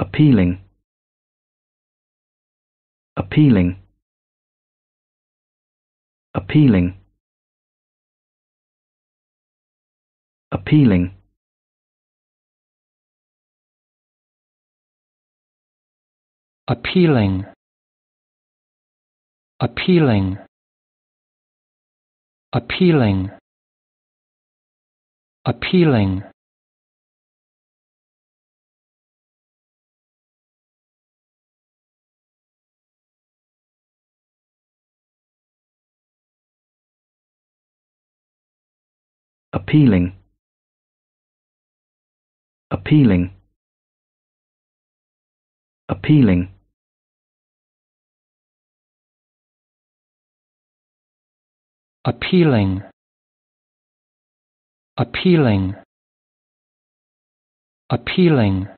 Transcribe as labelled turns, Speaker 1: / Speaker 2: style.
Speaker 1: appealing appealing appealing appealing appealing appealing appealing appealing appealing appealing appealing appealing appealing appealing